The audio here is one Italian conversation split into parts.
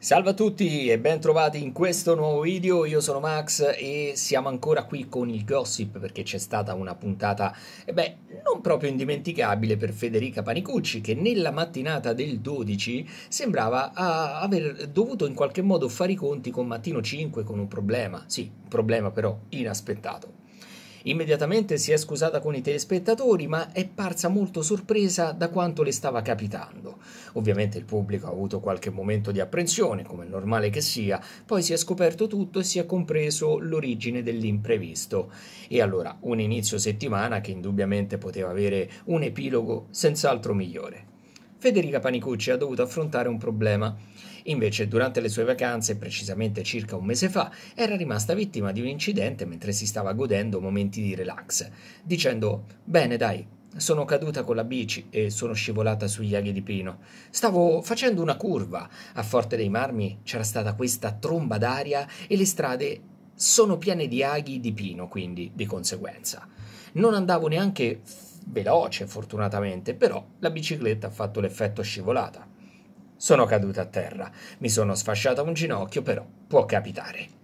Salve a tutti e ben trovati in questo nuovo video, io sono Max e siamo ancora qui con il gossip perché c'è stata una puntata, eh beh, non proprio indimenticabile per Federica Panicucci che nella mattinata del 12 sembrava ah, aver dovuto in qualche modo fare i conti con Mattino 5 con un problema, sì, un problema però inaspettato. Immediatamente si è scusata con i telespettatori, ma è parsa molto sorpresa da quanto le stava capitando. Ovviamente il pubblico ha avuto qualche momento di apprensione, come è normale che sia, poi si è scoperto tutto e si è compreso l'origine dell'imprevisto. E allora un inizio settimana che indubbiamente poteva avere un epilogo senz'altro migliore. Federica Panicucci ha dovuto affrontare un problema. Invece, durante le sue vacanze, precisamente circa un mese fa, era rimasta vittima di un incidente mentre si stava godendo momenti di relax, dicendo: Bene, dai, sono caduta con la bici e sono scivolata sugli aghi di pino. Stavo facendo una curva. A Forte dei Marmi c'era stata questa tromba d'aria e le strade sono piene di aghi di pino, quindi di conseguenza. Non andavo neanche veloce fortunatamente, però la bicicletta ha fatto l'effetto scivolata. Sono caduta a terra, mi sono sfasciata un ginocchio, però può capitare.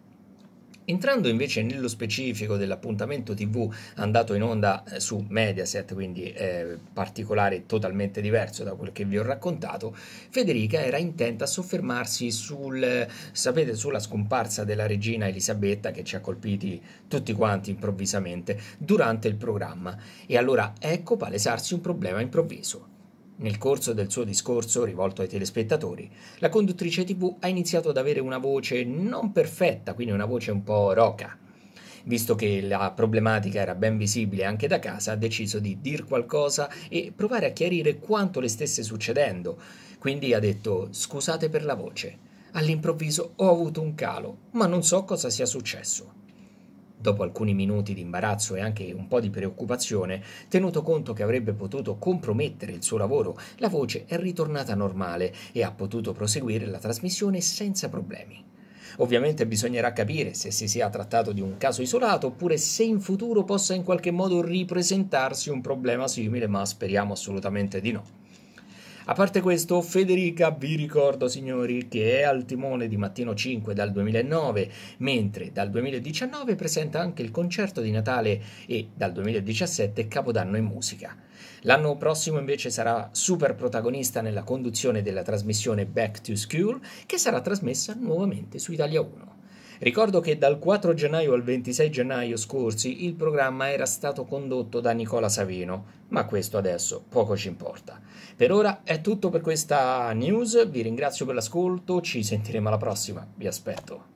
Entrando invece nello specifico dell'appuntamento TV andato in onda eh, su Mediaset, quindi eh, particolare e totalmente diverso da quel che vi ho raccontato, Federica era intenta a soffermarsi sul, eh, sapete, sulla scomparsa della regina Elisabetta che ci ha colpiti tutti quanti improvvisamente durante il programma. E allora ecco palesarsi un problema improvviso. Nel corso del suo discorso rivolto ai telespettatori, la conduttrice TV ha iniziato ad avere una voce non perfetta, quindi una voce un po' roca. Visto che la problematica era ben visibile anche da casa, ha deciso di dir qualcosa e provare a chiarire quanto le stesse succedendo. Quindi ha detto: Scusate per la voce. All'improvviso ho avuto un calo, ma non so cosa sia successo dopo alcuni minuti di imbarazzo e anche un po' di preoccupazione, tenuto conto che avrebbe potuto compromettere il suo lavoro, la voce è ritornata normale e ha potuto proseguire la trasmissione senza problemi. Ovviamente bisognerà capire se si sia trattato di un caso isolato oppure se in futuro possa in qualche modo ripresentarsi un problema simile, ma speriamo assolutamente di no. A parte questo, Federica, vi ricordo signori, che è al timone di Mattino 5 dal 2009, mentre dal 2019 presenta anche il concerto di Natale e dal 2017 Capodanno in musica. L'anno prossimo invece sarà super protagonista nella conduzione della trasmissione Back to School, che sarà trasmessa nuovamente su Italia 1. Ricordo che dal 4 gennaio al 26 gennaio scorsi il programma era stato condotto da Nicola Savino, ma questo adesso poco ci importa. Per ora è tutto per questa news, vi ringrazio per l'ascolto, ci sentiremo alla prossima, vi aspetto.